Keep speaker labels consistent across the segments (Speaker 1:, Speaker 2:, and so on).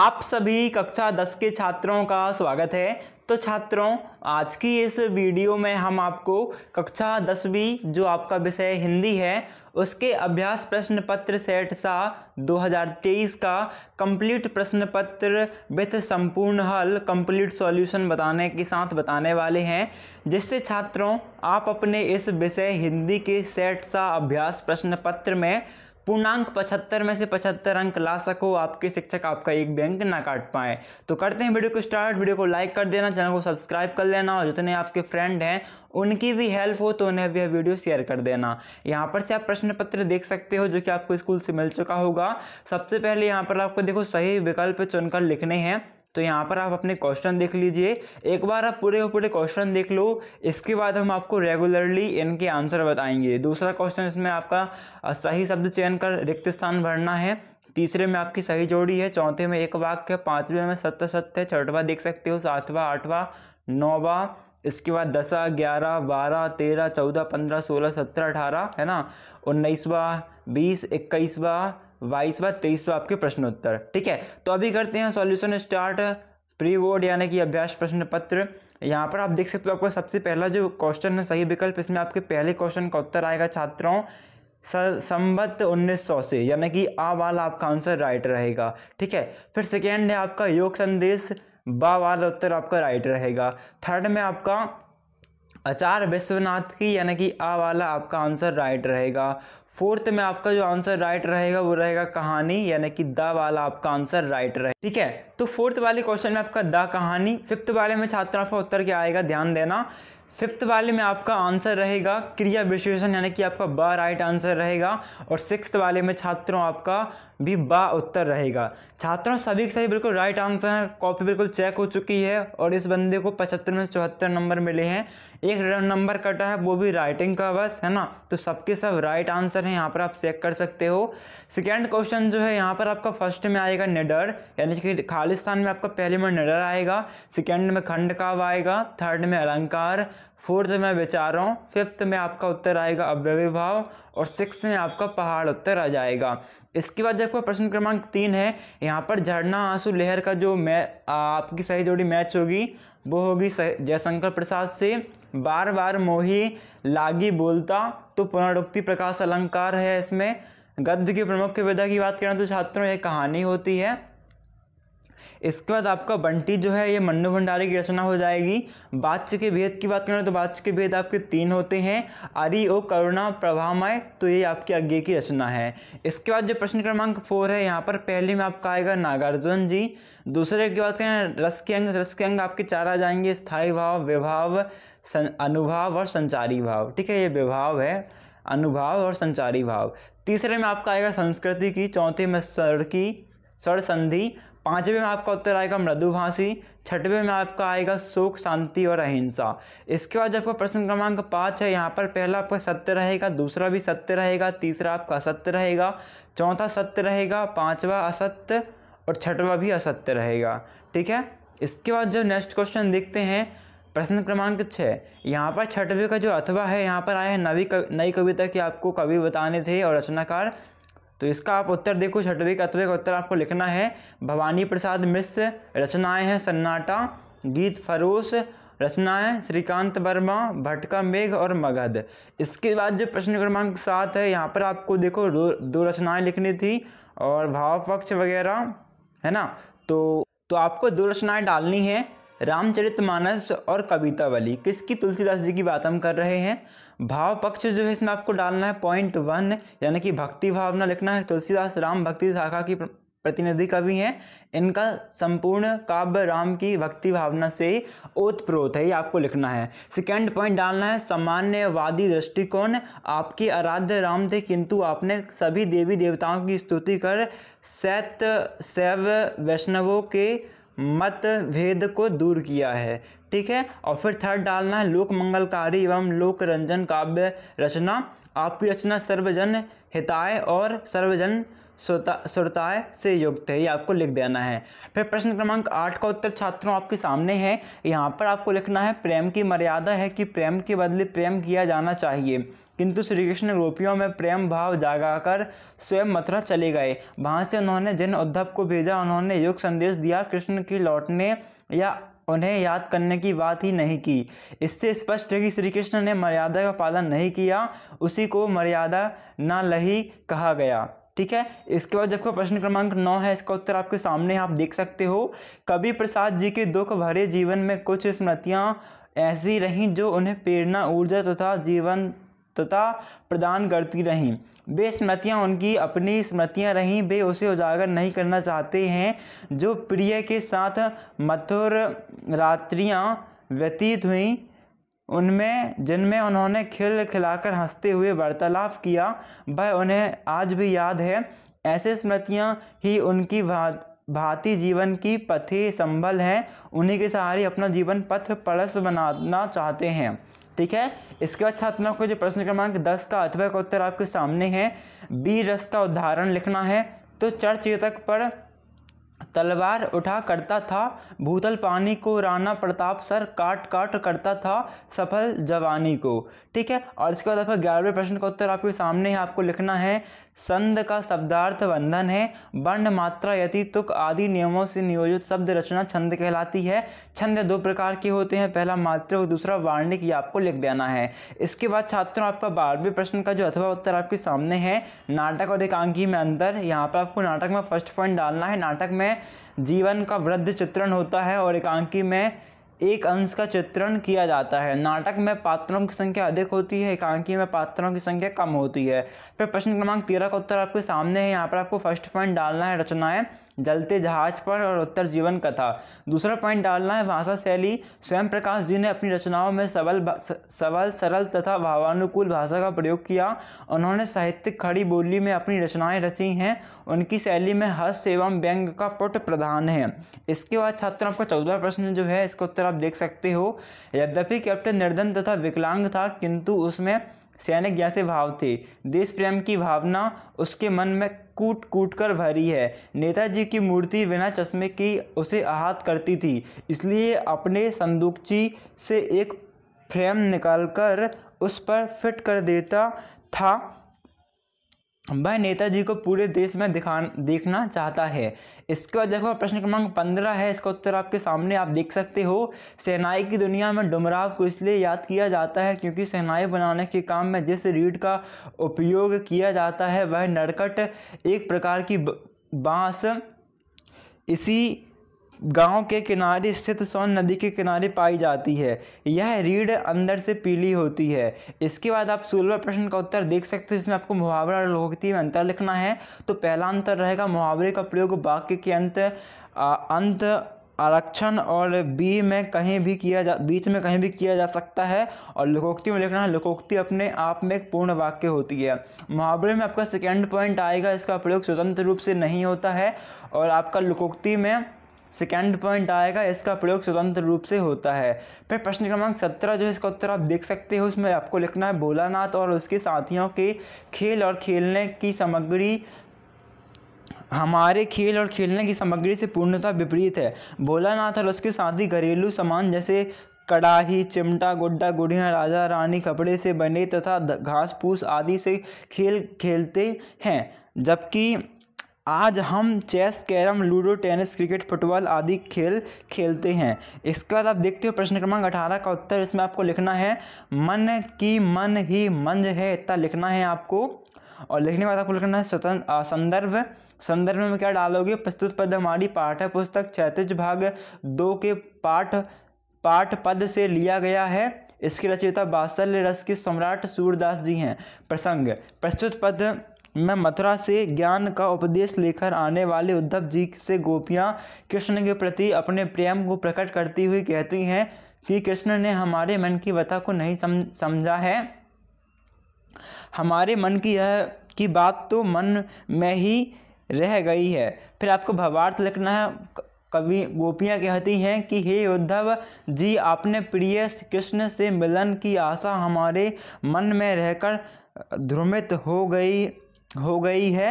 Speaker 1: आप सभी कक्षा 10 के छात्रों का स्वागत है तो छात्रों आज की इस वीडियो में हम आपको कक्षा दसवीं जो आपका विषय हिंदी है उसके अभ्यास प्रश्न पत्र सेट सा 2023 का कंप्लीट प्रश्न पत्र विथ संपूर्ण हल कंप्लीट सॉल्यूशन बताने के साथ बताने वाले हैं जिससे छात्रों आप अपने इस विषय हिंदी के सेट सा अभ्यास प्रश्न पत्र में पूर्णांक पचहत्तर में से पचहत्तर अंक ला सको आपके शिक्षक आपका एक भी अंक ना काट पाए तो करते हैं वीडियो को स्टार्ट वीडियो को लाइक कर देना चैनल को सब्सक्राइब कर लेना और जितने आपके फ्रेंड हैं उनकी भी हेल्प हो तो उन्हें भी वीडियो शेयर कर देना यहाँ पर से आप प्रश्न पत्र देख सकते हो जो कि आपको स्कूल से मिल चुका होगा सबसे पहले यहाँ पर आपको देखो सही विकल्प चुनकर लिखने हैं तो यहाँ पर आप अपने क्वेश्चन देख लीजिए एक बार आप पूरे पूरे क्वेश्चन देख लो इसके बाद हम आपको रेगुलरली इनके आंसर बताएंगे दूसरा क्वेश्चन इसमें आपका सही शब्द चयन कर रिक्त स्थान भरना है तीसरे में आपकी सही जोड़ी है चौथे में एक वाक्य पाँचवें में सत्य सत्य छठवा देख सकते हो सातवा आठवा नौवा इसके बाद दसा ग्यारह बारह तेरह चौदह पंद्रह सोलह सत्रह अठारह है ना उन्नीसवा बीस इक्कीसवा बाईसवा तेईसवा आपके प्रश्नोत्तर ठीक है तो अभी करते हैं सॉल्यूशन स्टार्ट प्री बोर्ड यानी कि अभ्यास प्रश्न पत्र यहाँ पर आप देख सकते हो आपका सबसे पहला जो क्वेश्चन है सही विकल्प इसमें आपके पहले क्वेश्चन का उत्तर आएगा छात्रों संबत 1900 से यानी कि आ वाला आपका आंसर राइट रहेगा ठीक है फिर सेकेंड है आपका योग संदेश बा वाला उत्तर आपका राइट रहेगा थर्ड में आपका आचार्य विश्वनाथ की यानी कि आ वाला आपका आंसर राइट रहेगा फोर्थ में आपका जो आंसर राइट रहेगा वो रहेगा कहानी यानी कि द वाला आपका आंसर राइट रहे ठीक है तो फोर्थ वाले क्वेश्चन में आपका द कहानी फिफ्थ वाले में छात्रों आपका उत्तर क्या आएगा ध्यान देना फिफ्थ वाले में आपका आंसर रहेगा क्रिया विश्लेषण यानी कि आपका ब राइट आंसर रहेगा और सिक्स्थ वाले में छात्रों आपका भी बा उत्तर रहेगा छात्रों सभी सही बिल्कुल राइट आंसर कॉपी बिल्कुल चेक हो चुकी है और इस बंदे को पचहत्तर में चौहत्तर नंबर मिले हैं एक नंबर कटा है वो भी राइटिंग का बस है ना तो सबके सब राइट आंसर है यहाँ पर आप चेक कर सकते हो सेकेंड क्वेश्चन जो है यहाँ पर आपका फर्स्ट में आएगा निडर यानी कि खालिस्तान में आपका पहले में निडर आएगा सेकेंड में खंड काव आएगा थर्ड में अलंकार फोर्थ में विचारों फिफ्थ में आपका उत्तर आएगा अव्यविभाव और सिक्स में आपका पहाड़ उत्तर आ जाएगा इसके बाद आपका प्रश्न क्रमांक तीन है यहाँ पर झरना आंसू लहर का जो मै आपकी सही जोड़ी मैच होगी वो होगी जयशंकर प्रसाद से बार बार मोही लागी बोलता तो पुनरुक्ति प्रकाश अलंकार है इसमें गद्य के प्रमुख विधा की बात करें तो छात्रों यह कहानी होती है इसके बाद आपका बंटी जो है ये मन्नू भंडारी की रचना हो जाएगी बाच्य के भेद की बात करें तो बाच्य के भेद आपके तीन होते हैं आरी ओ करुणा प्रभामय तो ये आपकी अज्ञे की रचना है इसके बाद जो प्रश्न क्रमांक फोर है यहाँ पर पहले में आपका आएगा नागार्जुन जी दूसरे की बात करें रस के अंग रस के अंग आपके चार आ जाएंगे स्थायी भाव विभाव अनुभाव और संचारी भाव ठीक है ये विभाव है अनुभाव और संचारी भाव तीसरे में आपका आएगा संस्कृति की चौथे में सड़की की सर संधि पाँचवें में आपका उत्तर आएगा मृदुभाषी छठवें में आपका आएगा सुख शांति और अहिंसा इसके बाद आपका प्रश्न क्रमांक पाँच है यहाँ पर पहला आपका सत्य रहेगा दूसरा भी सत्य रहेगा तीसरा आपका असत्य रहेगा चौथा सत्य रहेगा पाँचवा असत्य और छठवा भी असत्य रहेगा ठीक है इसके बाद जो नेक्स्ट क्वेश्चन देखते हैं प्रश्न क्रमांक छः यहाँ पर छठवें का जो अथवा है यहाँ पर आया है नवी कव, नई कविता की आपको कवि बताने थे और रचनाकार तो इसका आप उत्तर देखो छठवें कतवे का उत्तर आपको लिखना है भवानी प्रसाद मिश्र रचनाएं हैं सन्नाटा गीत फरोश रचनाएं श्रीकांत वर्मा भटका मेघ और मगध इसके बाद जो प्रश्न क्रमांक सात है यहाँ पर आपको देखो दो दो रचनाएं लिखनी थी और भाव पक्ष वगैरह है ना तो तो आपको दो रचनाएं डालनी है रामचरितमानस और कवितावली किसकी तुलसीदास जी की बात हम कर रहे हैं भाव पक्ष जो है इसमें आपको डालना है पॉइंट वन यानी कि भक्ति भावना लिखना है तुलसीदास राम भक्ति शाखा की प्रतिनिधि कवि हैं इनका संपूर्ण काव्य राम की भक्ति भावना से ओतप्रोत है ये आपको लिखना है सेकेंड पॉइंट डालना है सामान्यवादी दृष्टिकोण आपके आराध्य राम थे किंतु आपने सभी देवी देवताओं की स्तुति कर सैत शैव वैष्णवों के मतभेद को दूर किया है ठीक है और फिर थर्ड डालना है लोक मंगलकारी एवं लोक रंजन काव्य रचना आपकी रचना सर्वजन हिताय और सर्वजन श्रोताय से युक्त है ये आपको लिख देना है फिर प्रश्न क्रमांक आठ का उत्तर छात्रों आपके सामने है यहाँ पर आपको लिखना है प्रेम की मर्यादा है कि प्रेम के बदले प्रेम किया जाना चाहिए किंतु श्री कृष्ण गोपियों में प्रेम भाव जागाकर स्वयं मथुरा चले गए वहाँ से उन्होंने जिन उद्धव को भेजा उन्होंने योग संदेश दिया कृष्ण की लौटने या उन्हें याद करने की बात ही नहीं की इससे स्पष्ट है कि श्री कृष्ण ने मर्यादा का पालन नहीं किया उसी को मर्यादा ना लही कहा गया ठीक है इसके बाद जबकि प्रश्न क्रमांक नौ है इसका उत्तर आपके सामने आप देख सकते हो कवि प्रसाद जी के दुख भरे जीवन में कुछ स्मृतियाँ ऐसी रहीं जो उन्हें प्रेरणा ऊर्जा तथा तो जीवन तथा प्रदान करती रहीं वे स्मृतियाँ उनकी अपनी स्मृतियाँ रहीं वे उसे उजागर नहीं करना चाहते हैं जो प्रिय के साथ मथुर रात्रियाँ व्यतीत हुई उनमें जिनमें उन्होंने खिल खिलाकर हंसते हुए वार्तालाप किया वह उन्हें आज भी याद है ऐसे स्मृतियाँ ही उनकी भा भांति जीवन की पथे संभल हैं उन्हीं के सहारे अपना जीवन पथ परस बनाना चाहते हैं ठीक है इसके बाद छात्र को जो प्रश्न क्रमांक दस का अथवा उत्तर आपके सामने है बी रस का उदाहरण लिखना है तो चर्च तक पर तलवार उठा करता था भूतल पानी को राणा प्रताप सर काट काट करता था सफल जवानी को ठीक है और इसके बाद आपका ग्यारहवें प्रश्न का उत्तर आपके सामने ही आपको लिखना है संध का शब्दार्थ बंधन है वर्ण मात्रा यति तुक आदि नियमों से नियोजित शब्द रचना छंद कहलाती है छंद दो प्रकार के होते हैं पहला मात्र और दूसरा वार्णिक ये आपको लिख देना है इसके बाद छात्रों आपका बारहवें प्रश्न का जो अथवा उत्तर आपके सामने है नाटक और एकांकी में अंतर यहाँ पर आपको नाटक में फर्स्ट पॉइंट डालना है नाटक में जीवन का वृद्ध चित्रण होता है और एकांकी में एक अंश का चित्रण किया जाता है नाटक में पात्रों की संख्या अधिक होती है एकांकी में पात्रों की संख्या कम होती है फिर प्रश्न क्रमांक तेरह का उत्तर आपके सामने है यहाँ पर आपको फर्स्ट पॉइंट डालना है रचनाएं जलते जहाज पर और उत्तर जीवन कथा दूसरा पॉइंट डालना है भाषा शैली स्वयं प्रकाश जी ने अपनी रचनाओं में सबल सबल सरल तथा भावानुकूल भाषा का प्रयोग किया उन्होंने साहित्य खड़ी बोली में अपनी रचनाएं रची हैं उनकी शैली में हस्त एवं व्यंग का पुट प्रधान है इसके बाद छात्र आपका चौदह प्रश्न जो है इसका उत्तर आप देख सकते हो यद्यपि कैप्टन निर्धन तथा विकलांग था किंतु उसमें सैनिक जैसे भाव थे देश प्रेम की भावना उसके मन में कूट कूट कर भरी है नेताजी की मूर्ति बिना चश्मे की उसे आहत करती थी इसलिए अपने संदूकची से एक फ्रेम निकालकर उस पर फिट कर देता था वह नेताजी को पूरे देश में दिखा देखना चाहता है इसके बाद देखो प्रश्न क्रमांक पंद्रह है इसका उत्तर आपके सामने आप देख सकते हो सेनाई की दुनिया में डुमराव को इसलिए याद किया जाता है क्योंकि सेनाई बनाने के काम में जिस रीढ़ का उपयोग किया जाता है वह नरकट एक प्रकार की बाँस इसी गांव के किनारे स्थित सोन नदी के किनारे पाई जाती है यह रीढ़ अंदर से पीली होती है इसके बाद आप सोलवा प्रश्न का उत्तर देख सकते हो इसमें आपको मुहावरा और लोकोक्ति में अंतर लिखना है तो पहला अंतर रहेगा मुहावरे का प्रयोग वाक्य के अंत अंत आरक्षण और बी में कहीं भी किया जा बीच में कहीं भी किया जा सकता है और लोकोक्ति में लिखना है लोकोक्ति अपने आप में एक पूर्ण वाक्य होती है मुहावरे में आपका सेकेंड पॉइंट आएगा इसका प्रयोग स्वतंत्र रूप से नहीं होता है और आपका लोकोक्ति में सेकेंड पॉइंट आएगा इसका प्रयोग स्वतंत्र रूप से होता है फिर प्रश्न क्रमांक सत्रह जो इसका उत्तर आप देख सकते हो उसमें आपको लिखना है भोलानाथ और उसके साथियों के खेल और खेलने की सामग्री हमारे खेल और खेलने की सामग्री से पूर्णतः विपरीत है भोलानाथ और उसके साथी घरेलू सामान जैसे कड़ाही चिमटा गुड्डा गुड़िया राजा रानी कपड़े से बने तथा घास फूस आदि से खेल खेलते हैं जबकि आज हम chess carrom ludo tennis cricket football आदि खेल खेलते हैं इसके बाद आप देखते हो प्रश्न क्रमांक अठारह का उत्तर इसमें आपको लिखना है मन की मन ही मंज है इतना लिखना है आपको और लिखने के बाद आपको लिखना है स्वतंत्र संदर्भ संदर्भ में क्या डालोगे प्रस्तुत पद हमारी पाठ्य पुस्तक क्षैतिज भाग दो के पाठ पाठ पद से लिया गया है इसकी रचयिता बासल्य रस के सम्राट सूरदास जी हैं प्रसंग प्रस्तुत पद मैं मथुरा से ज्ञान का उपदेश लेकर आने वाले उद्धव जी से गोपियाँ कृष्ण के प्रति अपने प्रेम को प्रकट करती हुई कहती हैं कि कृष्ण ने हमारे मन की व्यथा को नहीं समझा है हमारे मन की यह की बात तो मन में ही रह गई है फिर आपको भावार्थ लिखना है कवि गोपियाँ कहती हैं कि हे उद्धव जी आपने प्रिय कृष्ण से मिलन की आशा हमारे मन में रहकर ध्रुमित हो गई हो गई है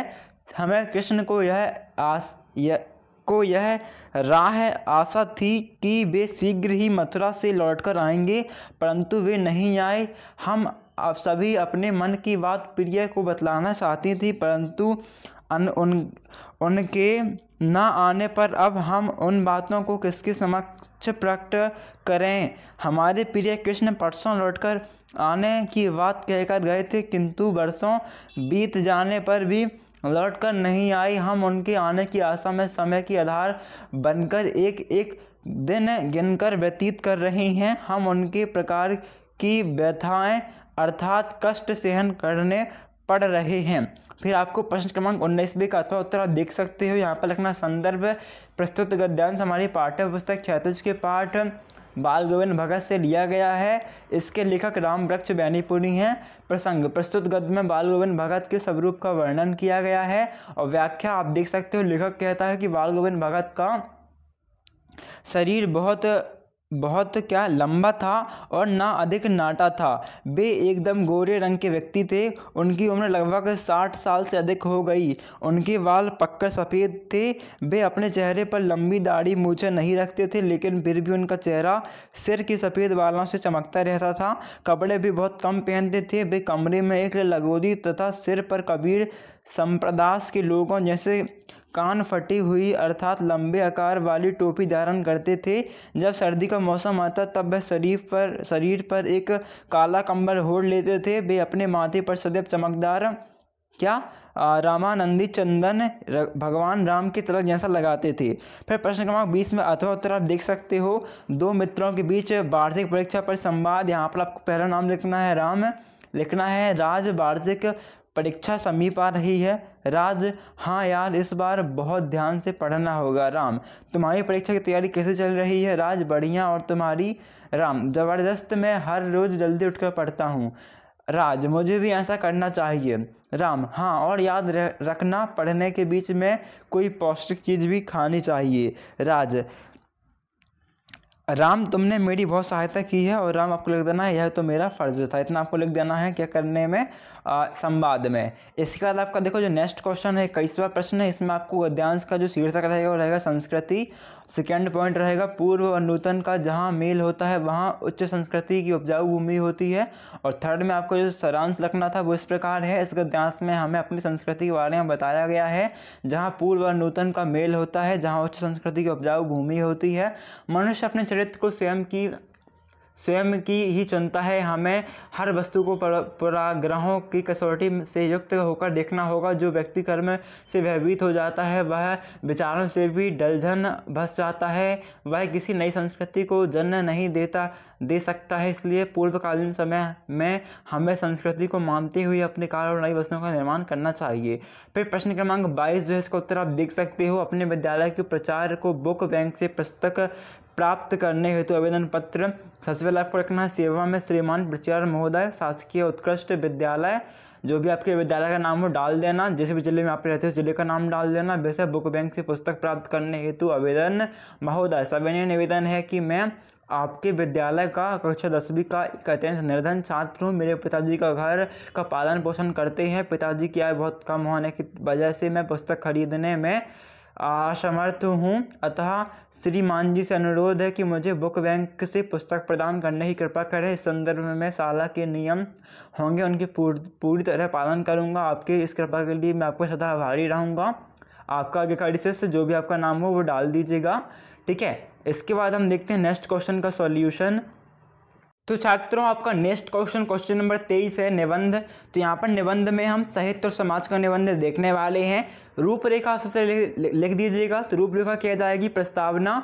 Speaker 1: हमें कृष्ण को यह आस यह को यह राह आशा थी कि वे शीघ्र ही मथुरा से लौटकर आएंगे परंतु वे नहीं आए हम सभी अपने मन की बात प्रिय को बतलाना चाहती थी परंतु अन उन उनके न आने पर अब हम उन बातों को किसके समक्ष प्रकट करें हमारे प्रिय कृष्ण परसों लौटकर आने की बात कहकर गए थे किंतु वर्षों बीत जाने पर भी लौट कर नहीं आई हम उनके आने की आशा में समय की आधार बनकर एक एक दिन गिनकर व्यतीत कर रहे हैं हम उनके प्रकार की व्यथाएं अर्थात कष्ट सहन करने पढ़ रहे हैं फिर आपको प्रश्न क्रमांक उन्नीस भी का अथवा उत्तर आप देख सकते हो यहाँ पर लिखना संदर्भ प्रस्तुत गद्यांश हमारी पाठ्य पुस्तक क्षैतज के पाठ बाल गोविंद भगत से लिया गया है इसके लेखक राम वृक्ष बैनीपुरी हैं प्रसंग प्रस्तुत गद्य में बाल गोविंद भगत के स्वरूप का वर्णन किया गया है और व्याख्या आप देख सकते हो लेखक कहता है कि बाल गोविंद भगत का शरीर बहुत बहुत क्या लंबा था और ना अधिक नाटा था वे एकदम गोरे रंग के व्यक्ति थे उनकी उम्र लगभग साठ साल से अधिक हो गई उनके बाल पक्कर सफ़ेद थे वे अपने चेहरे पर लंबी दाढ़ी मूछे नहीं रखते थे लेकिन फिर भी उनका चेहरा सिर की सफ़ेद बालों से चमकता रहता था कपड़े भी बहुत कम पहनते थे वे कमरे में एक लगोदी तथा सिर पर कबीर संप्रदास के लोगों जैसे कान फटी हुई अर्थात लंबे आकार वाली टोपी धारण करते थे जब सर्दी का मौसम आता तब वह शरीर पर शरीर पर एक काला कंबल होड़ लेते थे वे अपने माथे पर सदैव चमकदार क्या रामानंदी चंदन भगवान राम की तरह जैसा लगाते थे फिर प्रश्न क्रमांक बीस में अथवा उत्तर आप देख सकते हो दो मित्रों के बीच वार्षिक परीक्षा पर संवाद यहाँ पर आपको पहला नाम लिखना है राम लिखना है राज वार्षिक परीक्षा समीप आ रही है राज हाँ यार इस बार बहुत ध्यान से पढ़ना होगा राम तुम्हारी परीक्षा की तैयारी कैसे चल रही है राज बढ़िया और तुम्हारी राम ज़बरदस्त मैं हर रोज़ जल्दी उठकर पढ़ता हूँ राज मुझे भी ऐसा करना चाहिए राम हाँ और याद रखना पढ़ने के बीच में कोई पौष्टिक चीज़ भी खानी चाहिए राज राम तुमने मेरी बहुत सहायता की है और राम आपको लिख देना है यह तो मेरा फ़र्ज था इतना आपको लिख देना है क्या करने में आ, संवाद में इसके बाद आपका देखो जो नेक्स्ट क्वेश्चन है कईसवा प्रश्न है इसमें आपको गद्यांश का जो शीर्षक रहेगा वो रहेगा संस्कृति सेकेंड पॉइंट रहेगा पूर्व और नूतन का जहाँ मेल होता है वहाँ उच्च संस्कृति की उपजाऊ भूमि होती है और थर्ड में आपको जो सारांश रखना था वो इस प्रकार है इस गद्यांश में हमें अपनी संस्कृति के बारे में बताया गया है जहाँ पूर्व और नूतन का मेल होता है जहाँ उच्च संस्कृति की उपजाऊ भूमि होती है मनुष्य अपने चरित्र को स्वयं की स्वयं की ही चुनता है हमें हर वस्तु को पराग्रहों की कसौटी से युक्त होकर देखना होगा जो व्यक्ति कर्म से भयभीत हो जाता है वह विचारों से भी डलझन भस जाता है वह किसी नई संस्कृति को जन्म नहीं देता दे सकता है इसलिए पूर्वकालीन समय में हमें संस्कृति को मानते हुए अपने कार्य और नई वस्तुओं का निर्माण करना चाहिए फिर प्रश्न क्रमांक बाईस जो है इसका उत्तर आप देख सकते हो अपने विद्यालय के प्रचार को बुक बैंक से पुस्तक प्राप्त करने हेतु आवेदन पत्र सबसे पहले आपको रखना है सेवा में श्रीमान प्रचार महोदय शासकीय उत्कृष्ट विद्यालय जो भी आपके विद्यालय का नाम हो डाल देना जिस भी जिले में आप रहते हो जिले का नाम डाल देना वैसे बुक बैंक से पुस्तक प्राप्त करने हेतु आवेदन महोदय सविनय निवेदन है कि मैं आपके विद्यालय का कक्षा दसवीं का एक अत्यंत निर्धन छात्र हूँ मेरे पिताजी का घर का पालन पोषण करते हैं पिताजी की आय बहुत कम होने की वजह से मैं पुस्तक खरीदने में असमर्थ हूँ अतः श्रीमान जी से अनुरोध है कि मुझे बुक बैंक से पुस्तक प्रदान करने की कृपा करें इस संदर्भ में शाला के नियम होंगे उनकी पूर, पूरी तरह पालन करूँगा आपके इस कृपा के लिए मैं आपको सदा आभारी रहूँगा आपका आगे का से जो भी आपका नाम हो वो डाल दीजिएगा ठीक है इसके बाद हम देखते हैं नेक्स्ट क्वेश्चन का सॉल्यूशन तो छात्रों आपका नेक्स्ट क्वेश्चन क्वेश्चन नंबर तेईस है निबंध तो यहाँ पर निबंध में हम साहित्य और समाज का निबंध देखने वाले हैं रूपरेखा सबसे लिख दीजिएगा तो रूपरेखा क्या जाएगी प्रस्तावना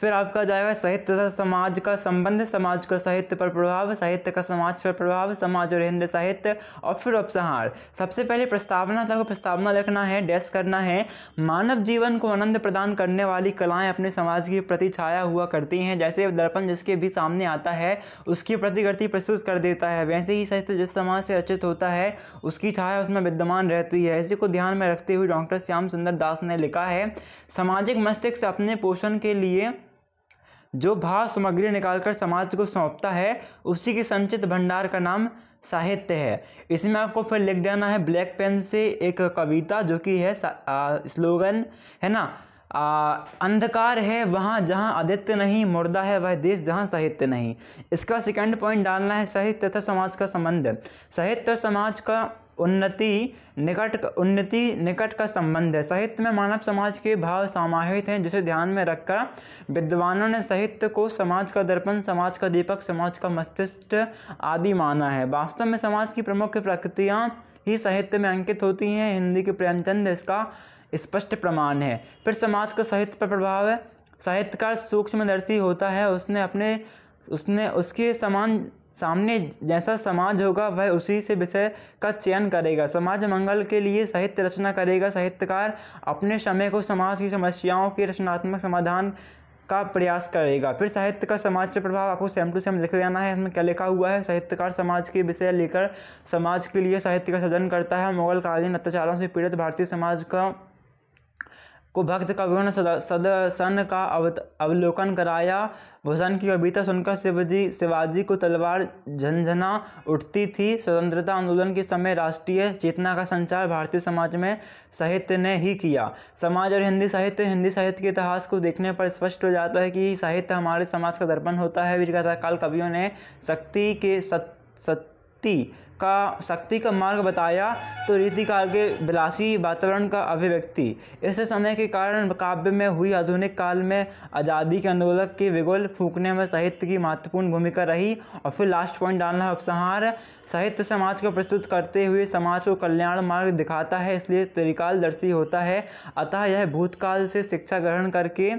Speaker 1: फिर आपका जाएगा साहित्य तथा समाज का संबंध समाज का साहित्य पर प्रभाव साहित्य का समाज पर प्रभाव समाज और हिंदी साहित्य और फिर उपसंहार सबसे पहले प्रस्तावना था प्रस्तावना लिखना है डेस करना है मानव जीवन को आनंद प्रदान करने वाली कलाएं अपने समाज के प्रति छाया हुआ करती हैं जैसे दर्पण जिसके भी सामने आता है उसकी प्रतिकृति प्रस्तुत कर देता है वैसे ही साहित्य जिस समाज से रचित होता है उसकी छाया उसमें विद्यमान रहती है इसी को ध्यान में रखते हुए डॉक्टर श्याम सुंदर दास ने लिखा है सामाजिक मस्तिष्क अपने पोषण के लिए जो भाव सामग्री निकालकर समाज को सौंपता है उसी के संचित भंडार का नाम साहित्य है इसमें आपको फिर लिख देना है ब्लैक पेन से एक कविता जो कि है आ, स्लोगन है ना आ, अंधकार है वहाँ जहाँ आदित्य नहीं मुर्दा है वह देश जहाँ साहित्य नहीं इसका सेकंड पॉइंट डालना है साहित्य तथा समाज का संबंध साहित्य समाज का उन्नति निकट उन्नति निकट का संबंध है साहित्य में मानव समाज के भाव समाहित हैं जिसे ध्यान में रखकर विद्वानों ने साहित्य को समाज का दर्पण समाज का दीपक समाज का मस्तिष्क आदि माना है वास्तव में समाज की प्रमुख प्रकृतियाँ ही साहित्य में अंकित होती हैं हिंदी के प्रेमचंद इसका स्पष्ट प्रमाण है फिर समाज का साहित्य पर प्रभाव है साहित्यकार सूक्ष्मदर्शी होता है उसने अपने उसने उसके समान सामने जैसा समाज होगा वह उसी से विषय का चयन करेगा समाज मंगल के लिए साहित्य रचना करेगा साहित्यकार अपने समय को समाज की समस्याओं के रचनात्मक समाधान का प्रयास करेगा फिर साहित्य का समाज पर प्रभाव आपको सेम टू सेम लिख लेना है इसमें क्या लिखा हुआ है साहित्यकार समाज के विषय लेकर समाज के लिए साहित्य का सृजन करता है मुगल कालीन अत्याचारों से पीड़ित भारतीय समाज का को भक्त कवियों ने सदसन का अवलोकन कराया भूषण की कविता सुनकर शिवजी शिवाजी को तलवार झंझना उठती थी स्वतंत्रता आंदोलन के समय राष्ट्रीय चेतना का संचार भारतीय समाज में साहित्य ने ही किया समाज और हिंदी साहित्य हिंदी साहित्य के इतिहास को देखने पर स्पष्ट हो जाता है कि साहित्य हमारे समाज का दर्पण होता है वीर कथाकाल कवियों ने शक्ति के सत, सत्ती का शक्ति का मार्ग बताया तो रीतिकाल के विलासी वातावरण का अभिव्यक्ति इस समय के कारण काव्य में हुई आधुनिक काल में आज़ादी के आंदोलक के विगुल फूकने में साहित्य की महत्वपूर्ण भूमिका रही और फिर लास्ट पॉइंट डालना अपसहार साहित्य समाज को प्रस्तुत करते हुए समाज को कल्याण मार्ग दिखाता है इसलिए त्रिकालदर्शी होता है अतः यह भूतकाल से शिक्षा ग्रहण करके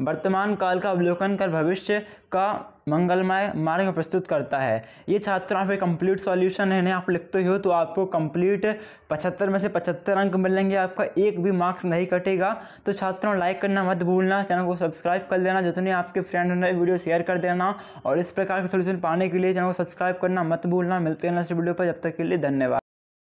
Speaker 1: वर्तमान काल का अवलोकन कर भविष्य का मंगलमय मार्ग प्रस्तुत करता है ये छात्रों आप कंप्लीट सॉल्यूशन है ना आप लिखते हो तो आपको कंप्लीट पचहत्तर में से पचहत्तर अंक मिलेंगे आपका एक भी मार्क्स नहीं कटेगा तो छात्रों लाइक करना मत भूलना चैनल को सब्सक्राइब कर देना जितने आपके फ्रेंड ने वीडियो शेयर कर देना और इस प्रकार के सोल्यूशन पाने के लिए चैनल को सब्सक्राइब करना मत भूलना मिलते हैं नेक्स्ट वीडियो पर जब तक के लिए धन्यवाद